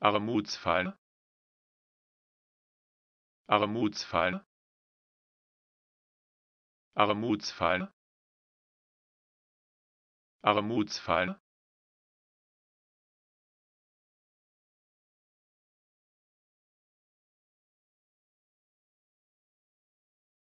armutsfall armutsfall armutsfall armutsfall